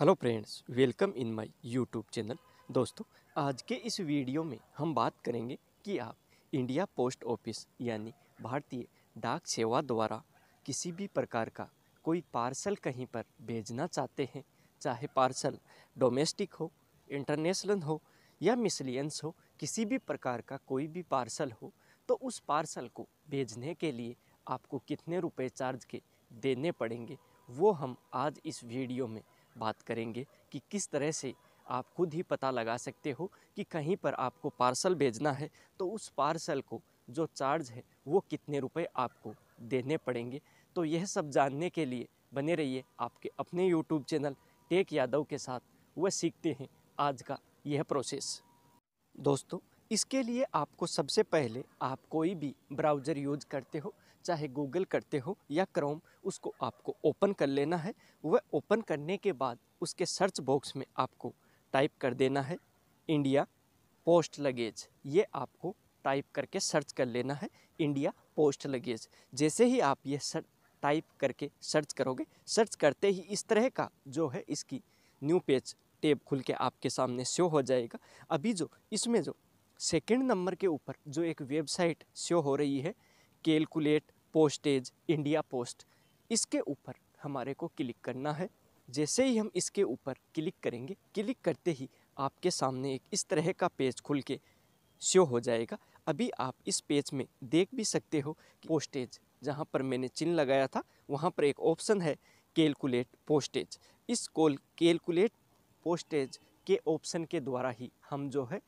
hello friends welcome in my YouTube channel दोस्तों आज के इस वीडियो में हम बात करेंगे कि आप इंडिया पोस्ट ऑफिस यानी भारतीय डाक सेवा द्वारा किसी भी प्रकार का कोई पार्सल कहीं पर भेजना चाहते हैं चाहे पार्सल डोमेस्टिक हो इंटरनेशनल हो या मिसलियंस हो किसी भी प्रकार का कोई भी पार्सल हो तो उस पार्सल को भेजने के लिए आपको कितने रुपये चार्ज के देने पड़ेंगे वो हम आज इस वीडियो में बात करेंगे कि किस तरह से आप खुद ही पता लगा सकते हो कि कहीं पर आपको पार्सल भेजना है तो उस पार्सल को जो चार्ज है वो कितने रुपए आपको देने पड़ेंगे तो यह सब जानने के लिए बने रहिए आपके अपने यूट्यूब चैनल टेक यादव के साथ वह सीखते हैं आज का यह प्रोसेस दोस्तों इसके लिए आपको सबसे पहले आप कोई भी ब्राउज़र यूज करते हो चाहे गूगल करते हो या क्रोम उसको आपको ओपन कर लेना है वह ओपन करने के बाद उसके सर्च बॉक्स में आपको टाइप कर देना है इंडिया पोस्ट लगेज ये आपको टाइप करके सर्च कर लेना है इंडिया पोस्ट लगेज जैसे ही आप ये सर टाइप करके सर्च करोगे सर्च करते ही इस तरह का जो है इसकी न्यू पेज टेब खुल के आपके सामने शो हो जाएगा अभी जो इसमें जो सेकेंड नंबर के ऊपर जो एक वेबसाइट शो हो रही है कैलकुलेट पोस्टेज इंडिया पोस्ट इसके ऊपर हमारे को क्लिक करना है जैसे ही हम इसके ऊपर क्लिक करेंगे क्लिक करते ही आपके सामने एक इस तरह का पेज खुल के शो हो जाएगा अभी आप इस पेज में देख भी सकते हो कि पोस्टेज जहाँ पर मैंने चिन्ह लगाया था वहाँ पर एक ऑप्शन है कैलकुलेट पोस्टेज इस कॉल कैलकुलेट पोस्टेज के ऑप्शन के द्वारा ही हम जो है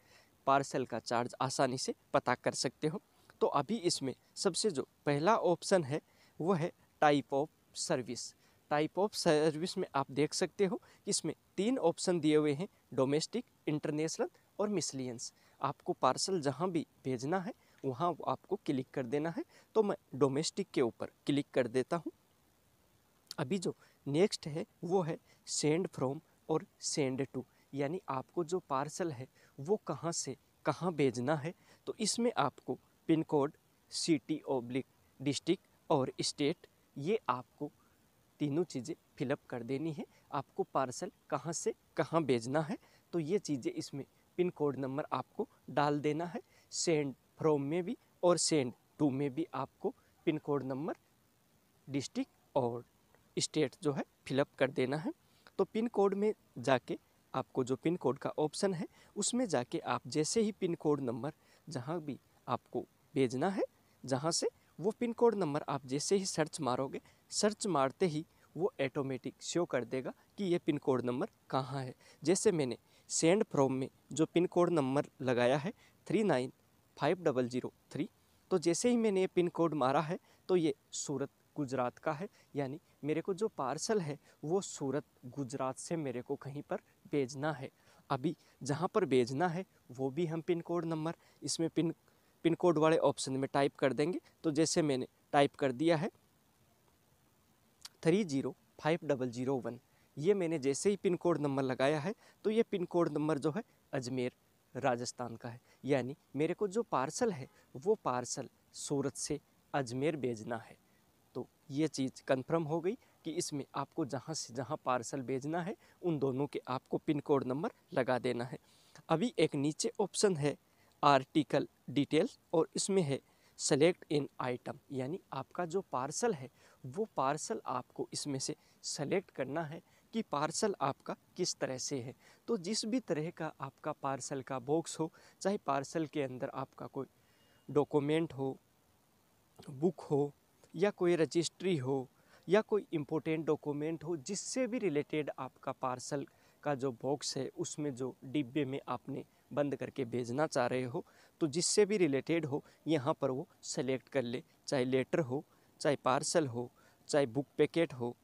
पार्सल का चार्ज आसानी से पता कर सकते हो तो अभी इसमें सबसे जो पहला ऑप्शन है वो है type of service type of service में आप देख सकते हो इसमें तीन ऑप्शन दिए हुए हैं डोमेस्टिक इंटरनेशनल और मिसलियंस आपको पार्सल जहाँ भी भेजना है वहाँ आपको क्लिक कर देना है तो मैं डोमेस्टिक के ऊपर क्लिक कर देता हूँ अभी जो नेक्स्ट है वो है सेंड फ्रॉम और सेंड टू यानी आपको जो पार्सल है वो कहाँ से कहाँ भेजना है तो इसमें आपको pin code city oblique district और स्टेट ये आपको तीनों चीज़ें फिलअप कर देनी है आपको पार्सल कहाँ से कहाँ भेजना है तो ये चीज़ें इसमें पिन कोड नंबर आपको डाल देना है सेंड फ्रॉम में भी और सेंड टू में भी आपको पिन कोड नंबर डिस्ट्रिक्ट और स्टेट जो है फिलअप कर देना है तो पिन कोड में जाके आपको जो पिन कोड का ऑप्शन है उसमें जाके आप जैसे ही पिन कोड नंबर जहाँ भी आपको भेजना है जहाँ से वो पिन कोड नंबर आप जैसे ही सर्च मारोगे सर्च मारते ही वो ऐटोमेटिक शो कर देगा कि ये पिन कोड नंबर कहाँ है जैसे मैंने सेंड फ्रॉम में जो पिन कोड नंबर लगाया है three nine five double zero three तो जैसे ही मैंने ये पिन कोड मारा है तो ये सूरत गुजरात का है यानी मेरे को जो पार्सल है वो सूरत गुजरात से मेरे को कहीं पर भेजना है अभी जहाँ पर भेजना है वो भी हम पिन कोड नंबर इसमें पिन पिन कोड वाले ऑप्शन में टाइप कर देंगे तो जैसे मैंने टाइप कर दिया है three zero five double zero one ये मैंने जैसे ही पिन कोड नंबर लगाया है तो ये पिन कोड नंबर जो है अजमेर राजस्थान का है यानी मेरे को जो पार्सल है वो पार्सल सूरत से अजमेर भेजना है तो ये चीज़ कंफर्म हो गई कि इसमें आपको जहाँ से जहाँ पार्सल भेजना है उन दोनों के आपको पिन कोड नंबर लगा देना है अभी एक नीचे ऑप्शन है आर्टिकल डिटेल्स और इसमें है सेलेक्ट इन आइटम यानी आपका जो पार्सल है वो पार्सल आपको इसमें से सेलेक्ट करना है कि पार्सल आपका किस तरह से है तो जिस भी तरह का आपका पार्सल का बॉक्स हो चाहे पार्सल के अंदर आपका कोई डॉक्यूमेंट हो बुक हो या कोई रजिस्ट्री हो या कोई इम्पोर्टेंट डॉक्यूमेंट हो जिससे भी रिलेटेड आपका पार्सल का जो बॉक्स है उसमें जो डिब्बे में आपने बंद करके भेजना चाह रहे हो तो जिससे भी रिलेटेड हो यहाँ पर वो सेलेक्ट कर ले चाहे लेटर हो चाहे पार्सल हो चाहे बुक पैकेट हो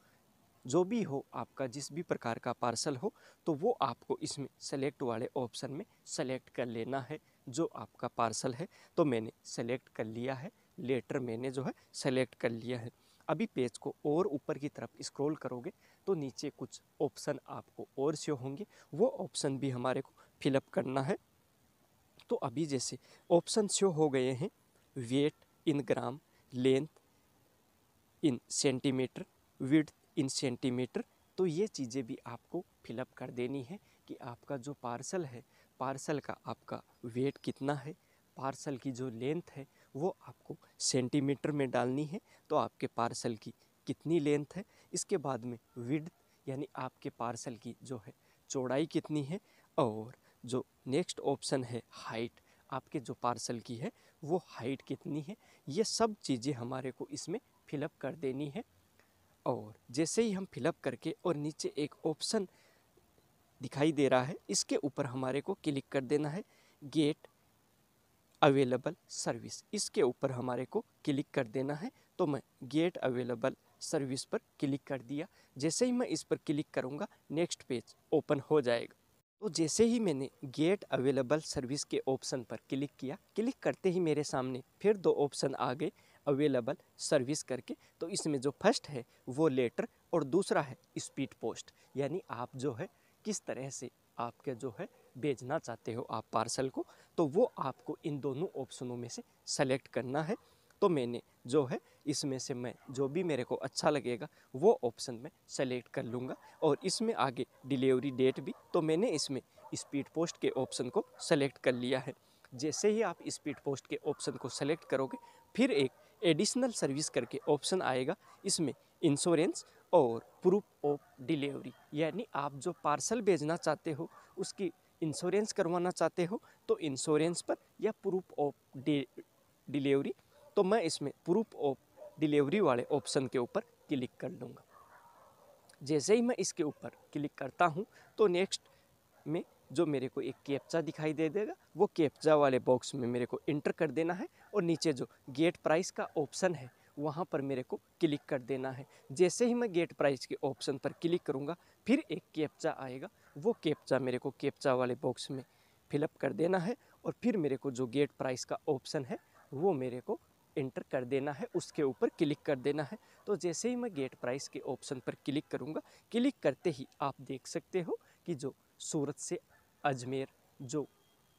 जो भी हो आपका जिस भी प्रकार का पार्सल हो तो वो आपको इसमें सेलेक्ट वाले ऑप्शन में सेलेक्ट कर लेना है जो आपका पार्सल है तो मैंने सेलेक्ट कर लिया है लेटर मैंने जो है सेलेक्ट कर लिया है अभी पेज को और ऊपर की तरफ स्क्रॉल करोगे तो नीचे कुछ ऑप्शन आपको और से होंगे वो ऑप्शन भी हमारे को फिलअप करना है तो अभी जैसे ऑप्शन शो हो गए हैं weight in gram length in centimetre width in centimetre तो ये चीज़ें भी आपको फिलअप कर देनी है कि आपका जो पार्सल है पार्सल का आपका वेट कितना है पार्सल की जो लेंथ है वो आपको सेंटीमीटर में डालनी है तो आपके पार्सल की कितनी लेंथ है इसके बाद में विड्थ यानी आपके पार्सल की जो है चौड़ाई कितनी है और जो नेक्स्ट ऑप्शन है हाइट आपके जो पार्सल की है वो हाइट कितनी है ये सब चीज़ें हमारे को इसमें फिलअप कर देनी है और जैसे ही हम फिलअप करके और नीचे एक ऑप्शन दिखाई दे रहा है इसके ऊपर हमारे को क्लिक कर देना है गेट अवेलेबल सर्विस इसके ऊपर हमारे को क्लिक कर देना है तो मैं गेट अवेलेबल सर्विस पर क्लिक कर दिया जैसे ही मैं इस पर क्लिक करूँगा नेक्स्ट पेज ओपन हो जाएगा तो जैसे ही मैंने गेट अवेलेबल सर्विस के ऑप्शन पर क्लिक किया क्लिक करते ही मेरे सामने फिर दो ऑप्शन आ गए अवेलेबल सर्विस करके तो इसमें जो फर्स्ट है वो लेटर और दूसरा है स्पीड पोस्ट यानी आप जो है किस तरह से आपके जो है भेजना चाहते हो आप पार्सल को तो वो आपको इन दोनों ऑप्शनों में से सेलेक्ट करना है तो मैंने जो है इसमें से मैं जो भी मेरे को अच्छा लगेगा वो ऑप्शन में सेलेक्ट कर लूँगा और इसमें आगे डिलीवरी डेट भी तो मैंने इसमें स्पीड पोस्ट के ऑप्शन को सेलेक्ट कर लिया है जैसे ही आप स्पीड पोस्ट के ऑप्शन को सेलेक्ट करोगे फिर एक एडिशनल सर्विस करके ऑप्शन आएगा इसमें इंश्योरेंस और प्रूफ ऑफ डिलीवरी यानी आप जो पार्सल भेजना चाहते हो उसकी इंश्योरेंस करवाना चाहते हो तो इंश्योरेंस पर या प्रूफ ऑफ डिलीवरी तो मैं इसमें प्रूफ ऑफ डिलीवरी वाले ऑप्शन के ऊपर क्लिक कर लूँगा जैसे ही मैं इसके ऊपर क्लिक करता हूँ तो नेक्स्ट में जो मेरे को एक कैप्चा दिखाई दे देगा वो कैप्चा वाले बॉक्स में मेरे को इंटर कर देना है और नीचे जो गेट प्राइस का ऑप्शन है वहाँ पर मेरे को क्लिक कर देना है जैसे ही मैं गेट प्राइस के ऑप्शन पर क्लिक करूँगा फिर एक कैप्चा आएगा वो कैप्चा मेरे को कैप्चा वाले बॉक्स में फिलअप कर देना है और फिर मेरे को जो गेट प्राइस का ऑप्शन है वो मेरे को इंटर कर देना है उसके ऊपर क्लिक कर देना है तो जैसे ही मैं गेट प्राइस के ऑप्शन पर क्लिक करूँगा क्लिक करते ही आप देख सकते हो कि जो सूरत से अजमेर जो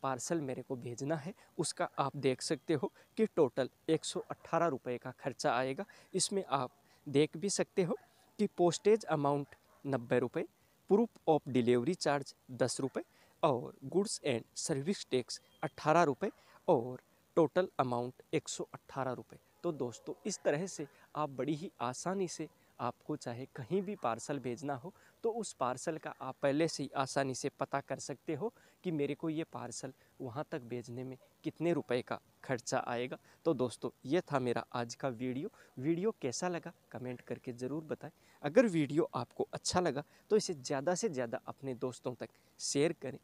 पार्सल मेरे को भेजना है उसका आप देख सकते हो कि टोटल एक सौ का खर्चा आएगा इसमें आप देख भी सकते हो कि पोस्टेज अमाउंट नब्बे रुपये प्रूफ ऑफ डिलीवरी चार्ज दस रुपये और गुड्स एंड सर्विस टैक्स अट्ठारह रुपये और टोटल अमाउंट एक सौ तो दोस्तों इस तरह से आप बड़ी ही आसानी से आपको चाहे कहीं भी पार्सल भेजना हो तो उस पार्सल का आप पहले से ही आसानी से पता कर सकते हो कि मेरे को ये पार्सल वहाँ तक भेजने में कितने रुपए का खर्चा आएगा तो दोस्तों ये था मेरा आज का वीडियो वीडियो कैसा लगा कमेंट करके ज़रूर बताएं अगर वीडियो आपको अच्छा लगा तो इसे ज़्यादा से ज़्यादा अपने दोस्तों तक शेयर करें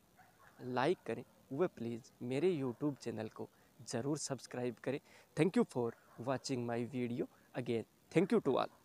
लाइक करें वह प्लीज़ मेरे यूट्यूब चैनल को ज़रूर सब्सक्राइब करें thank you for watching my video again thank you to all